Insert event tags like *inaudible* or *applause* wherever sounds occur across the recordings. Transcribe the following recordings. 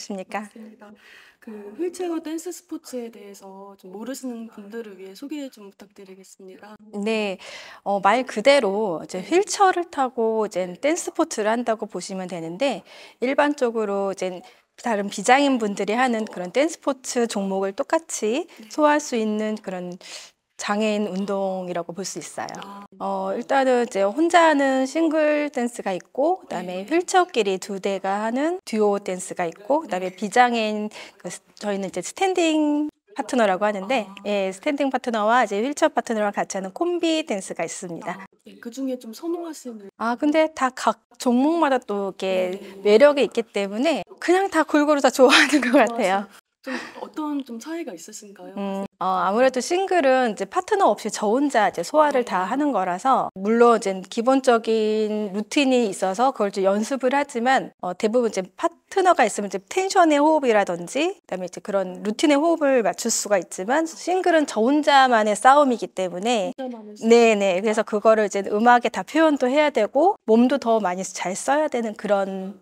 않으십니까? 그 휠체어 댄스 스포츠에 대해서 좀 모르시는 분들을 위해 소개 좀 부탁드리겠습니다. 네, 어, 말 그대로 이제 휠체어를 타고 이제 댄스 스포츠를 한다고 보시면 되는데 일반적으로 이제 다른 비장인 분들이 하는 그런 댄스 스포츠 종목을 똑같이 네. 소화할 수 있는 그런 장애인 운동이라고 볼 수 있어요. 아. 어, 일단은 이제 혼자 하는 싱글 댄스가 있고 그다음에 네. 휠체어끼리 두 대가 하는 듀오 댄스가 있고 그다음에 네. 비장애인 그, 저희는 이제 스탠딩 파트너라고 하는데 아. 예, 스탠딩 파트너와 이제 휠체어 파트너랑 같이 하는 콤비 댄스가 있습니다. 아, 예, 그 중에 좀 선호하시는 아 근데 다 각 종목마다 또 이게 렇 네. 매력이 있기 때문에 그냥 다 골고루 다 좋아하는 것 같아요. 좀 어떤 좀 차이가 있으신가요? 음, 어, 아무래도 싱글은 이제 파트너 없이 저 혼자 이제 소화를 다 네. 하는 거라서 물론 이제 기본적인 루틴이 있어서 그걸 이 연습을 하지만 어, 대부분 이제 파트너가 있으면 이제 텐션의 호흡이라든지 그다음에 이제 그런 루틴의 호흡을 맞출 수가 있지만 싱글은 저 혼자만의 싸움이기 때문에 네네 그래서 그거를 이제 음악에 다 표현도 해야 되고 몸도 더 많이 잘 써야 되는 그런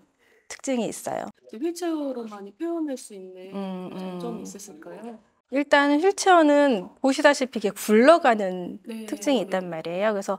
특징이 있어요. 휠체어로 많이 표현할 수 있는 음, 음. 장점이 있었을까요? 일단 휠체어는 보시다시피 이게 굴러가는 네, 특징이 있단 말이에요. 그래서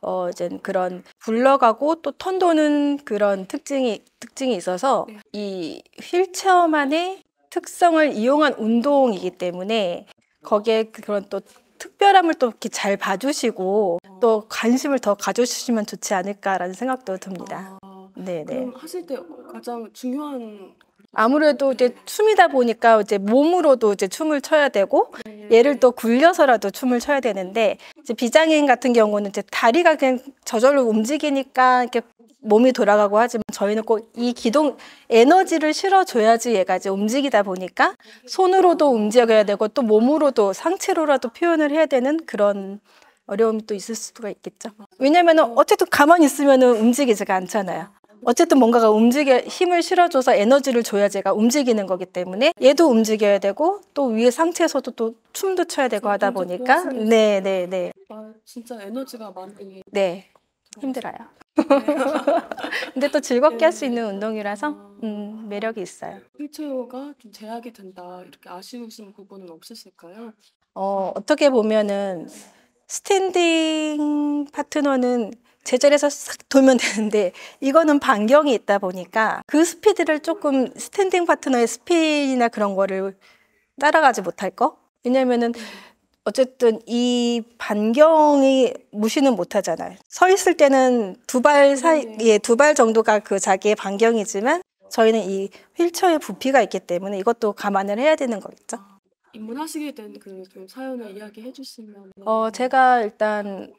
어 이제 그런 굴러가고 또 턴도는 그런 특징이 특징이 있어서 네. 이 휠체어만의 특성을 이용한 운동이기 때문에 거기에 그런 또 특별함을 또 이렇게 잘 봐주시고 어. 또 관심을 더 가져주시면 좋지 않을까라는 생각도 듭니다. 아. 네네. 그럼 하실 때 가장 중요한 아무래도 이제 춤이다 보니까 이제 몸으로도 이제 춤을 춰야 되고 얘를 네. 또 굴려서라도 춤을 춰야 되는데 이제 비장애인 같은 경우는 이제 다리가 그냥 저절로 움직이니까 이렇게 몸이 돌아가고 하지만 저희는 꼭 이 기동 에너지를 실어줘야지 얘가 이제 움직이다 보니까 손으로도 움직여야 되고 또 몸으로도 상체로라도 표현을 해야 되는 그런 어려움이 또 있을 수가 있겠죠. 왜냐면은 어쨌든 가만히 있으면은 움직이지가 않잖아요. 어쨌든 뭔가가 움직여 힘을 실어줘서 에너지를 줘야 제가 움직이는 거기 때문에 얘도 움직여야 되고 또 위에 상체에서도 또 춤도 춰야 되고 하다 보니까 네 네네 네, 네, 아, 진짜 에너지가 많이 네 힘들어요 네. *laughs* 근데 또 즐겁게 할수 네. 있는 운동이라서 아. 음, 매력이 있어요 휠체어가 좀 제약이 된다 이렇게 아쉬우신 부분은 없으실까요? 어, 어떻게 보면은 스탠딩 파트너는 제자리에서 싹 돌면 되는데 이거는 반경이 있다 보니까 그 스피드를 조금 스탠딩 파트너의 스피드나 그런 거를 따라가지 못할 거? 왜냐면은 어쨌든 이 반경이 무시는 못하잖아요. 서 있을 때는 두 발 사이에 네. 예, 두발 정도가 그 자기의 반경이지만 저희는 이 휠체어의 부피가 있기 때문에 이것도 감안을 해야 되는 거겠죠. 아, 입문하시게 된 그 사연을 이야기해 주시면 어 제가 일단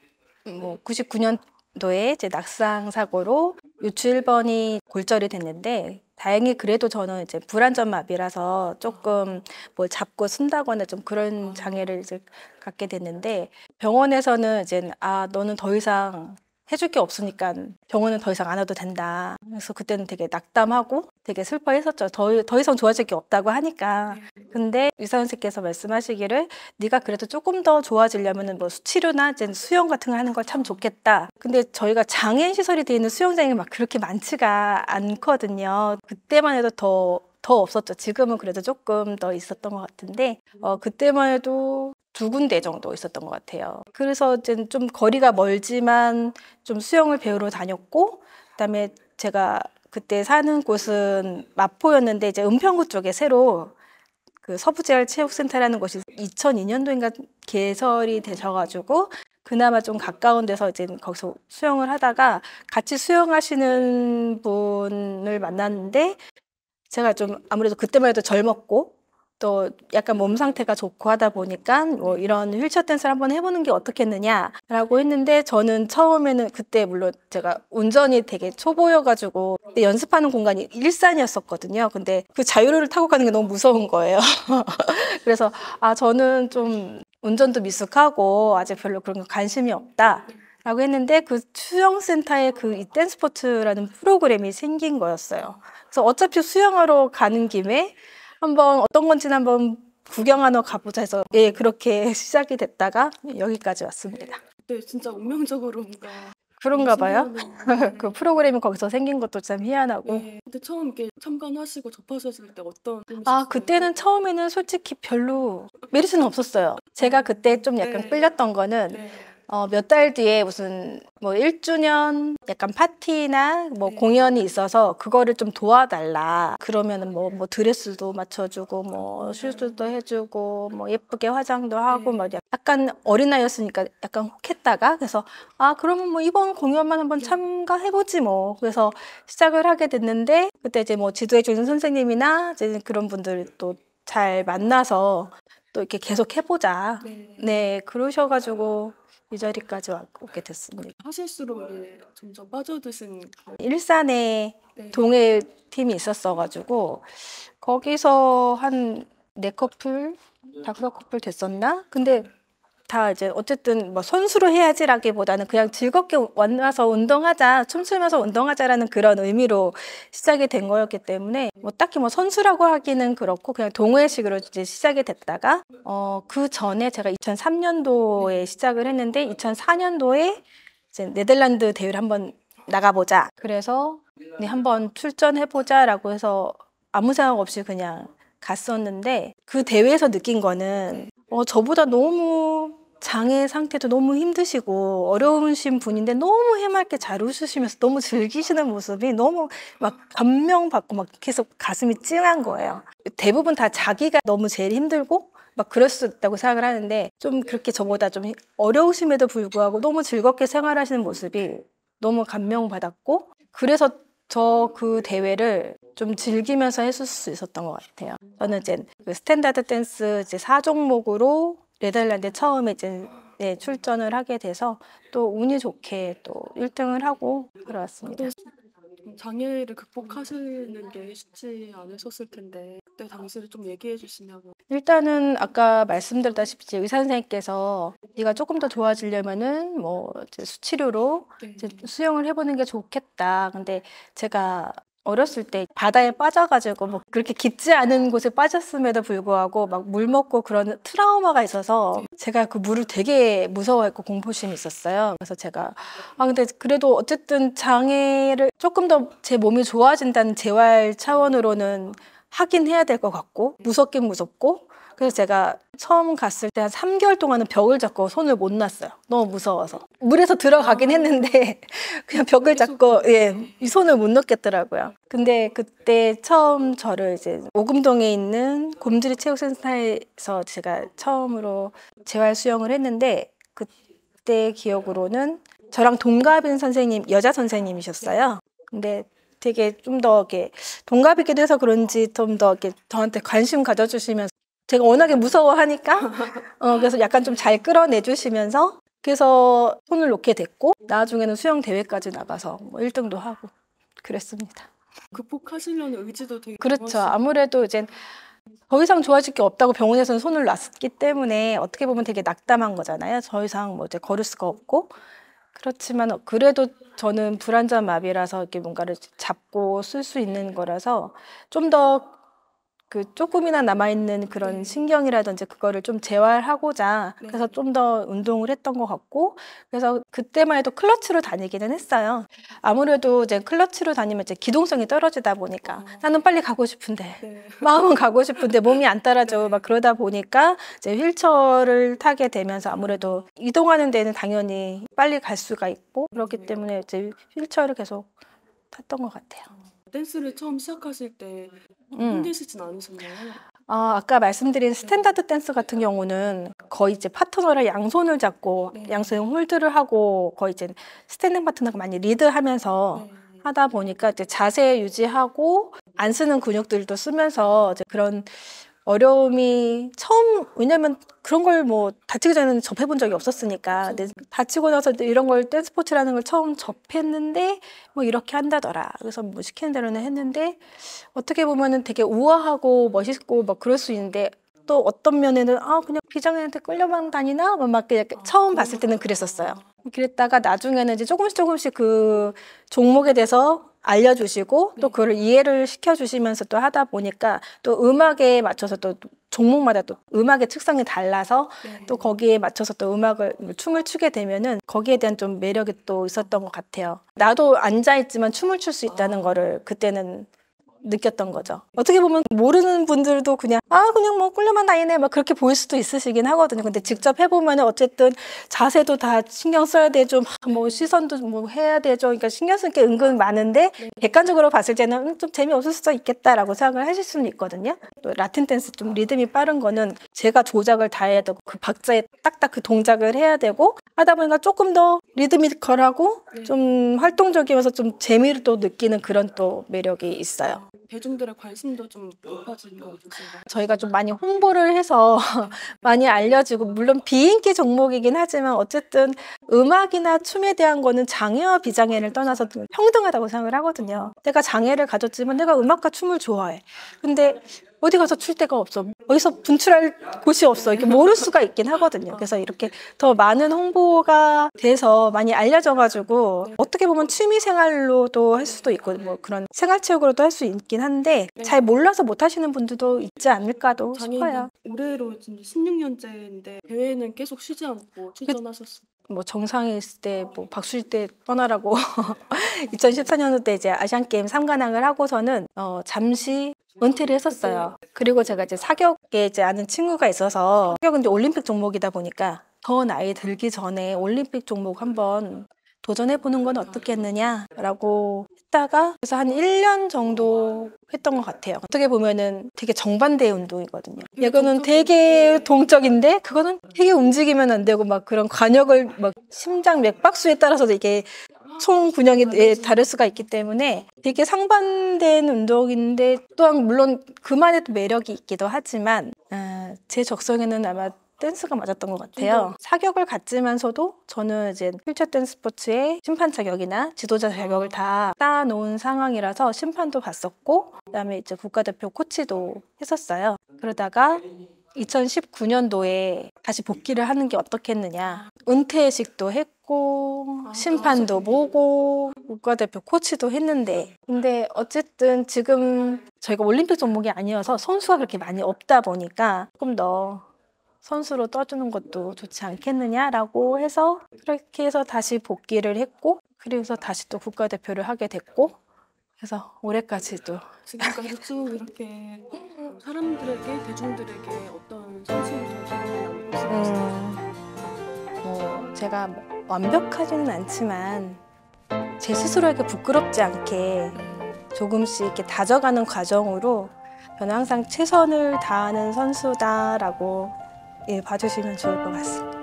뭐 99년 도에 이제 낙상 사고로 유출번이 골절이 됐는데 다행히 그래도 저는 이제 불안전 마비라서 조금 뭐 잡고 쓴다거나 좀 그런 장애를 이제 갖게 됐는데 병원에서는 이제 아 너는 더 이상 해줄 게 없으니까 병원은 더 이상 안 와도 된다. 그래서 그때는 되게 낙담하고 되게 슬퍼했었죠. 더, 더 이상 좋아질 게 없다고 하니까. 네. 근데 의사 선생님께서 말씀하시기를 네가 그래도 조금 더 좋아지려면은 뭐 수치료나 이제 수영 같은 거 하는 걸 참 좋겠다. 근데 저희가 장애인 시설이 돼 있는 수영장이 막 그렇게 많지가 않거든요. 그때만 해도 더더 없었죠. 지금은 그래도 조금 더 있었던 것 같은데 어, 그때만 해도 두 군데 정도 있었던 것 같아요. 그래서 이제 좀 거리가 멀지만 좀 수영을 배우러 다녔고 그다음에 제가 그때 사는 곳은 마포였는데 이제 은평구 쪽에 새로 그 서부재활 체육센터라는 곳이 2002년도인가 개설이 되셔가지고 그나마 좀 가까운 데서 이제 거기서 수영을 하다가 같이 수영하시는 분을 만났는데 제가 좀 아무래도 그때만 해도 젊었고 또 약간 몸 상태가 좋고 하다 보니까 뭐 이런 휠체어 댄스를 한번 해보는 게 어떻겠느냐라고 했는데 저는 처음에는 그때 물론 제가 운전이 되게 초보여가지고 그때 연습하는 공간이 일산이었었거든요. 근데 그 자유로를 타고 가는 게 너무 무서운 거예요. *laughs* 그래서 아 저는 좀 운전도 미숙하고 아직 별로 그런 거 관심이 없다. 라고 했는데 그 수영센터에 그 이댄 스포트라는 프로그램이 생긴 거였어요. 그래서 어차피 수영하러 가는 김에 한번 어떤 건지 한번 구경하러 가보자 해서 예 그렇게 *laughs* 시작이 됐다가 여기까지 왔습니다. 네 진짜 운명적으로 뭔가 그런가 봐요. *laughs* 네. 그 프로그램이 거기서 생긴 것도 참 희한하고. 네. 근데 처음 이렇게 참관하시고 접하셨을 때 어떤 아 그때는 처음에는 솔직히 별로 메리트는 없었어요. 제가 그때 좀 약간 네. 끌렸던 거는 네. 어, 몇 달 뒤에 무슨 뭐 1주년 약간 파티나 뭐 네. 공연이 있어서 그거를 좀 도와달라. 그러면은 뭐, 뭐 드레스도 맞춰주고 뭐 아, 네. 슈즈도 해주고 뭐 예쁘게 화장도 네. 하고 막 약간 어린아이였으니까 약간 혹했다가 그래서 아, 그러면 뭐 이번 공연만 한번 참가해보지 뭐. 그래서 시작을 하게 됐는데 그때 이제 뭐 지도해주는 선생님이나 이제 그런 분들 또 잘 만나서 또 이렇게 계속 해보자. 네, 그러셔가지고 이 자리까지 왔게 됐습니다. 하실수록 이 점점 빠져드신 그 일산에 네. 동해 팀이 있었어가지고 거기서 한 네 커플 다섯 커플 됐었나? 근데 다 이제 어쨌든 뭐 선수로 해야지라기보다는 그냥 즐겁게 와서 운동하자 춤추면서 운동하자라는 그런 의미로 시작이 된 거였기 때문에 뭐 딱히 뭐 선수라고 하기는 그렇고 그냥 동호회식으로 이제 시작이 됐다가 어 그 전에 제가 2003년도에 시작을 했는데 2004년도에 이제 네덜란드 대회를 한번 나가보자 그래서 네, 한번 출전해보자라고 해서 아무 생각 없이 그냥 갔었는데 그 대회에서 느낀 거는 어, 저보다 너무 장애 상태도 너무 힘드시고 어려우신 분인데 너무 해맑게 잘 웃으시면서 너무 즐기시는 모습이 너무 막 감명받고 막 계속 가슴이 찡한 거예요. 대부분 다 자기가 너무 제일 힘들고 막 그럴 수 있다고 생각을 하는데 좀 그렇게 저보다 좀 어려우심에도 불구하고 너무 즐겁게 생활하시는 모습이 너무 감명받았고 그래서 저 그 대회를 좀 즐기면서 했을 수 있었던 것 같아요. 저는 이제 그 스탠다드 댄스 이제 4종목으로 네덜란드 처음에 이제 네, 출전을 하게 돼서 또 운이 좋게 또 1등을 하고 들어왔습니다. 장애를 극복하시는 게 쉽지 않으셨을 텐데 그때 당시를 좀 얘기해 주시냐고 일단은 아까 말씀드렸다시피 의사 선생님께서 네가 조금 더 좋아지려면은 뭐 이제 수치료로 네. 이제 수영을 해보는 게 좋겠다 근데 제가 어렸을 때 바다에 빠져가지고 뭐 그렇게 깊지 않은 곳에 빠졌음에도 불구하고 막 물 먹고 그런 트라우마가 있어서 네. 제가 그 물을 되게 무서워했고 공포심이 있었어요. 그래서 제가 아 근데 그래도 어쨌든 장애를 조금 더 제 몸이 좋아진다는 재활 차원으로는 하긴 해야 될 것 같고 무섭긴 무섭고 그래서 제가 처음 갔을 때 한 3개월 동안은 벽을 잡고 손을 못 놨어요. 너무 무서워서. 물에서 들어가긴 했는데 *laughs* 그냥 벽을 잡고 예, 손을 못 놓겠더라고요. 근데 그때 처음 저를 이제 오금동에 있는 곰들이 체육센터에서 제가 처음으로 재활 수영을 했는데 그때 기억으로는 저랑 동갑인 선생님, 여자 선생님이셨어요. 근데 되게 좀 더 이렇게 동갑이기도 해서 그런지 좀 더 이렇게 저한테 관심 가져주시면서 제가 워낙에 무서워하니까 *laughs* 어, 그래서 약간 좀 잘 끌어내 주시면서 그래서 손을 놓게 됐고 나중에는 수영 대회까지 나가서 뭐 1등도 하고 그랬습니다. 극복하시려는 의지도 되게 그렇죠. 좋았어요. 아무래도 이제 더 이상 좋아질 게 없다고 병원에서는 손을 놨기 때문에 어떻게 보면 되게 낙담한 거잖아요. 더 이상 뭐 이제 걸을 수가 없고 그렇지만 그래도 저는 불안전 마비라서 이렇게 뭔가를 잡고 쓸 수 있는 거라서 좀더 그 조금이나 남아있는 그런 네. 신경이라든지 그거를 좀 재활하고자 네. 그래서 좀 더 운동을 했던 것 같고 그래서 그때만 해도 클러치로 다니기는 했어요. 아무래도 이제 클러치로 다니면 이제 기동성이 떨어지다 보니까 어. 나는 빨리 가고 싶은데 네. *laughs* 마음은 가고 싶은데 몸이 안 따라줘 네. 막 그러다 보니까 이제 휠체어를 타게 되면서 아무래도 이동하는 데는 당연히 빨리 갈 수가 있고 그렇기 네. 때문에 이제 휠체어를 계속 탔던 것 같아요. 어, 댄스를 처음 시작하실 때 음. 힘드시진 않으셨나요? 아, 아까 말씀드린 스탠다드 댄스 같은 네. 경우는 거의 이제 파트너를 양손을 잡고 네. 양손 홀드를 하고 거의 이제 스탠딩 파트너가 많이 리드하면서 네. 하다 보니까 이제 자세 유지하고 안 쓰는 근육들도 쓰면서 이제 그런 어려움이 처음 왜냐면 그런 걸 뭐 다치기 전에는 접해본 적이 없었으니까 근데 다치고 나서 이런 걸 댄스 스포츠라는 걸 처음 접했는데 뭐 이렇게 한다더라 그래서 뭐 시키는 대로는 했는데 어떻게 보면은 되게 우아하고 멋있고 막 그럴 수 있는데 또 어떤 면에는 아 그냥 비장애한테 끌려만 다니나 막 약간 아. 처음 봤을 때는 그랬었어요. 그랬다가 나중에는 이제 조금씩 조금씩 그 종목에 대해서 알려주시고 네. 또 그걸 이해를 시켜주시면서 또 하다 보니까 또 음악에 맞춰서 또 종목마다 또 음악의 특성이 달라서 네. 또 거기에 맞춰서 또 음악을 춤을 추게 되면은 거기에 대한 좀 매력이 또 있었던 것 같아요. 나도 앉아 있지만 춤을 출 수 있다는 아. 거를 그때는 느꼈던 거죠. 어떻게 보면 모르는 분들도 그냥 아 그냥 뭐 꿀려만 나이네 막 그렇게 보일 수도 있으시긴 하거든요. 근데 직접 해보면 어쨌든 자세도 다 신경 써야 되죠. 뭐 시선도 뭐 해야 되죠. 그러니까 신경 쓸 게 은근 많은데 네. 객관적으로 봤을 때는 음, 좀 재미없을 수도 있겠다라고 생각을 하실 수는 있거든요. 또 라틴 댄스 좀 리듬이 빠른 거는 제가 조작을 다 해야 되고 그 박자에 딱딱 그 동작을 해야 되고 하다 보니까 조금 더 리드미컬하고 네. 좀 활동적이면서 좀 재미를 또 느끼는 그런 또 매력이 있어요. 대중들의 관심도 좀 높아진 거 같아요. 저희가 좀 많이 홍보를 해서 *laughs* 많이 알려지고 물론 비인기 종목이긴 하지만 어쨌든 음악이나 춤에 대한 거는 장애와 비장애를 떠나서 평등하다고 생각을 하거든요. 내가 장애를 가졌지만 내가 음악과 춤을 좋아해. 근데 어디 가서 출 데가 없어. 어디서 분출할 곳이 없어. 이렇게 모를 수가 있긴 하거든요. 그래서 이렇게 더 많은 홍보가 돼서 많이 알려져가지고 어떻게 보면 취미 생활로도 할 수도 있고 뭐 그런 생활체육으로도 할 수 있긴 한데 네. 잘 몰라서 못 하시는 분들도 있지 않을까도 싶어요. 올해로 16년째인데 대회는 계속 쉬지 않고 그 출전하셨어요. 뭐 정상에 있을 때 뭐 박수일 때 떠나라고 2014년도 *laughs* 때 이제 아시안 게임 3관왕을 하고서는 어 잠시 은퇴를 했었어요. 그리고 제가 이제 사격에 이제 아는 친구가 있어서 사격은 이제 올림픽 종목이다 보니까 더 나이 들기 전에 올림픽 종목 한번 도전해보는 건 어떻겠느냐라고 했다가 그래서 한 1년 정도 했던 것 같아요. 어떻게 보면은 되게 정반대의 운동이거든요. 이거는 되게 동적인데 그거는 되게 움직이면 안 되고 막 그런 관역을 막 심장 맥박수에 따라서도 이게 총 군형이 예, 다를 수가 있기 때문에 되게 상반된 운동인데 또한 물론 그만의 매력이 있기도 하지만 아, 제 적성에는 아마 댄스가 맞았던 것 같아요. 사격을 갖지면서도 저는 이제 휠체어 댄스 스포츠의 심판 자격이나 지도자 자격을 다 따놓은 상황이라서 심판도 봤었고 그다음에 이제 국가대표 코치도 했었어요. 그러다가 2019년도에 다시 복귀를 하는 게 어떻겠느냐. 은퇴식도 했고, 아, 심판도 보고, 국가대표 코치도 했는데. 근데 어쨌든 지금 저희가 올림픽 종목이 아니어서 선수가 그렇게 많이 없다 보니까 조금 더 선수로 떠주는 것도 좋지 않겠느냐라고 해서 그렇게 해서 다시 복귀를 했고 그리고서 다시 또 국가대표를 하게 됐고 그래서 올해까지 도 지금까지 쭉 이렇게 사람들에게 대중들에게 어떤 선수로서 음, 뭐 제가 뭐 완벽하지는 않지만 제 스스로에게 부끄럽지 않게 조금씩 이렇게 다져가는 과정으로 저는 항상 최선을 다하는 선수다라고 예, 봐주시면 좋을 것 같습니다.